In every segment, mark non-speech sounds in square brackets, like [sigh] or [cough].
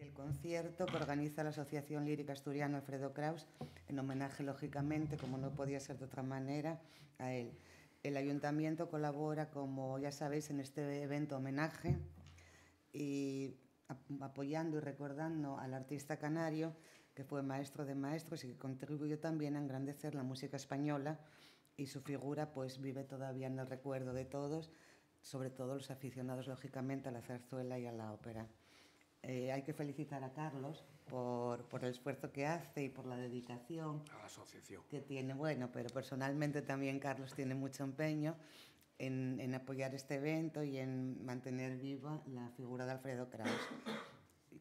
El concierto que organiza la Asociación Lírica Asturiana Alfredo Kraus, en homenaje, lógicamente, como no podía ser de otra manera, a él. El ayuntamiento colabora, como ya sabéis, en este evento homenaje y apoyando y recordando al artista canario, que fue maestro de maestros y que contribuyó también a engrandecer la música española y su figura pues vive todavía en el recuerdo de todos, sobre todo los aficionados lógicamente a la zarzuela y a la ópera. Eh, hay que felicitar a Carlos por, por, el esfuerzo que hace y por la dedicación. A la asociación. Que tiene, bueno, pero personalmente también Carlos tiene mucho empeño en, en apoyar este evento y en mantener viva la figura de Alfredo Kraus.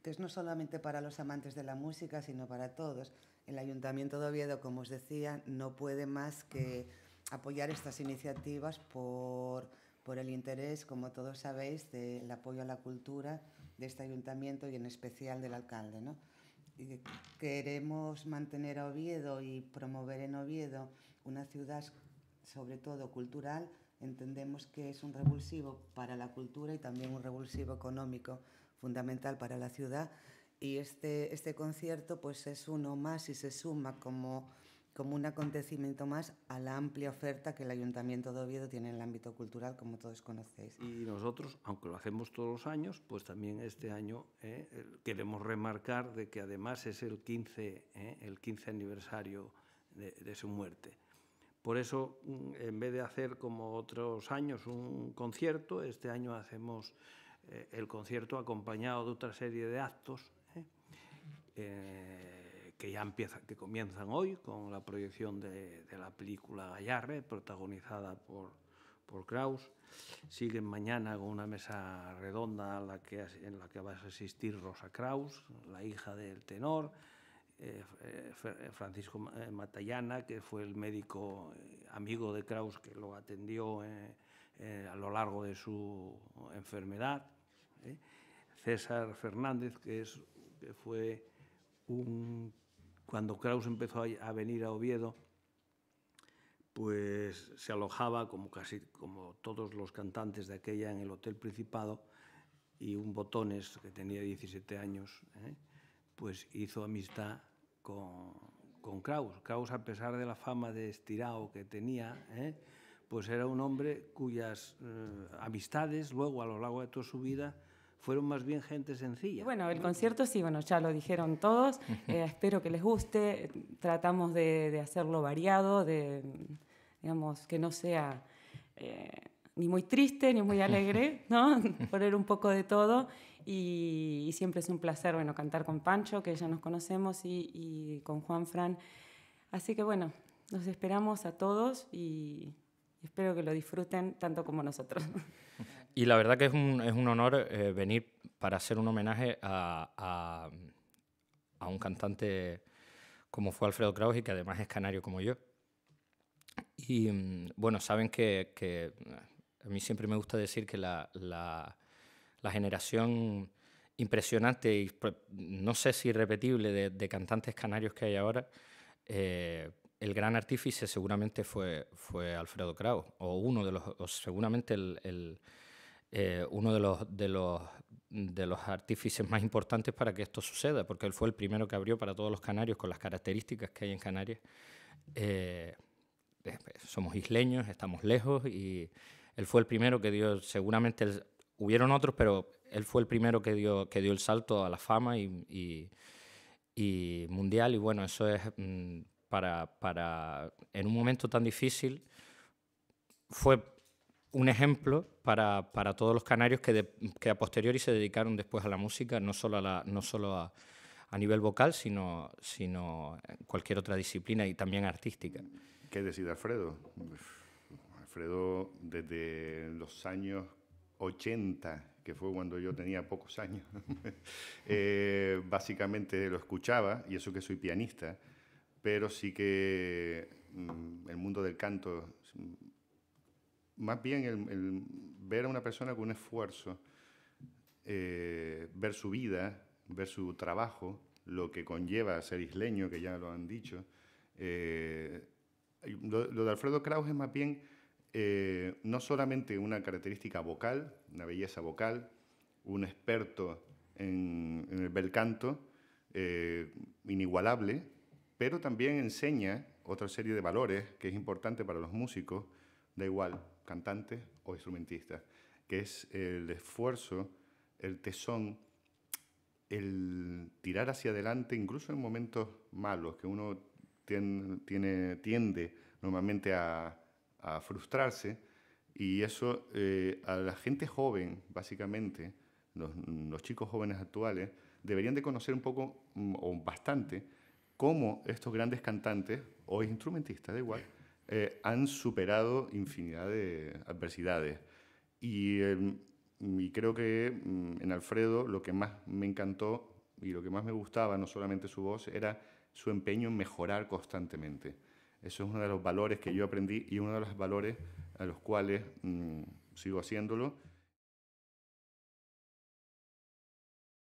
que es no solamente para los amantes de la música, sino para todos. El Ayuntamiento de Oviedo, como os decía, no puede más que apoyar estas iniciativas por por el interés, como todos sabéis, del apoyo a la cultura de este ayuntamiento y en especial del alcalde. ¿no? queremos mantener a Oviedo y promover en Oviedo una ciudad, sobre todo cultural, entendemos que es un revulsivo para la cultura y también un revulsivo económico fundamental para la ciudad. Y este, este concierto pues, es uno más y se suma como como un acontecimiento más a la amplia oferta que el Ayuntamiento de Oviedo tiene en el ámbito cultural, como todos conocéis. Y nosotros, aunque lo hacemos todos los años, pues también este año eh, queremos remarcar de que además es el 15, eh, el 15 aniversario de, su muerte. Por eso, mm, en vez de hacer como otros años un concierto, este año hacemos eh, el concierto acompañado de otra serie de actos que ya empieza, que comienzan hoy con la proyección de, la película Gallarre, protagonizada por, por Kraus. Siguen mañana con una mesa redonda la que, en la que va a asistir Rosa Kraus, la hija del tenor, eh, eh, eh, Francisco Matallana, que fue el médico amigo de Kraus que lo atendió a lo largo de su enfermedad. César Fernández, que, es, que fue un cuando Kraus empezó a venir a Oviedo, pues se alojaba, como casi como todos los cantantes de aquella, en el Hotel Principado, y un Botones, que tenía 17 años, ¿eh? pues hizo amistad con, con, Kraus. Kraus, a pesar de la fama de estirao que tenía, ¿eh? pues era un hombre cuyas eh, amistades luego a lo largo de toda su vida fueron más bien gente sencilla. Bueno, el concierto sí, bueno, ya lo dijeron todos. [laughs] Eh, espero que les guste. Tratamos de, hacerlo variado, de, digamos, que no sea eh, ni muy triste ni muy alegre, [laughs] ¿no? [laughs] Poner un poco de todo. Y, siempre es un placer, bueno, cantar con Pancho, que ya nos conocemos, y, y con Juan Fran. Así que bueno, nos esperamos a todos y espero que lo disfruten tanto como nosotros. Y la verdad que es un, es un honor eh, venir para hacer un homenaje a, a, a, un cantante como fue Alfredo Kraus y que además es canario como yo. Y mm, bueno, saben que, que eh, a mí siempre me gusta decir que la, la, la generación impresionante y no sé si irrepetible de, cantantes canarios que hay ahora, eh, el gran artífice seguramente fue, fue Alfredo Kraus, o uno de los, seguramente el eh, uno de los, de, los, de los artífices más importantes para que esto suceda, porque él fue el primero que abrió para todos los canarios con las características que hay en Canarias. Eh, eh, somos isleños, estamos lejos y él fue el primero que dio, seguramente hubieron otros, pero él fue el primero que dio, que dio el salto a la fama y, y, mundial. Y bueno, eso es mm, para, para, en un momento tan difícil, fue un ejemplo para, todos los canarios que, a posteriori se dedicaron después a la música, no solo a, no solo a, nivel vocal, sino, sino cualquier otra disciplina y también artística. ¿Qué decir de Alfredo? Alfredo, desde los años 80, que fue cuando yo tenía pocos años, [laughs] eh, básicamente lo escuchaba, y eso que soy pianista, pero sí que mm, el mundo del canto más bien ver a una persona con esfuerzo, eh, ver su vida, ver su trabajo, lo que conlleva ser isleño, que ya lo han dicho. Eh, lo, de Alfredo Kraus es más bien eh, no solamente una característica vocal, una belleza vocal, un experto en, el bel canto, inigualable, pero también enseña otra serie de valores que es importante para los músicos, da igual, cantante o instrumentista, que es el esfuerzo, el tesón, el tirar hacia adelante, incluso en momentos malos, que uno tiene, tiende normalmente a, frustrarse, y eso eh, a la gente joven, básicamente, los, los, chicos jóvenes actuales, deberían de conocer un poco mm, o bastante cómo estos grandes cantantes o instrumentistas, da igual, eh, han superado infinidad de adversidades. Y, em, creo que mm, en Alfredo lo que más me encantó y lo que más me gustaba, no solamente su voz, era su empeño en mejorar constantemente. Eso es uno de los valores que yo aprendí y uno de los valores a los cuales mm, sigo haciéndolo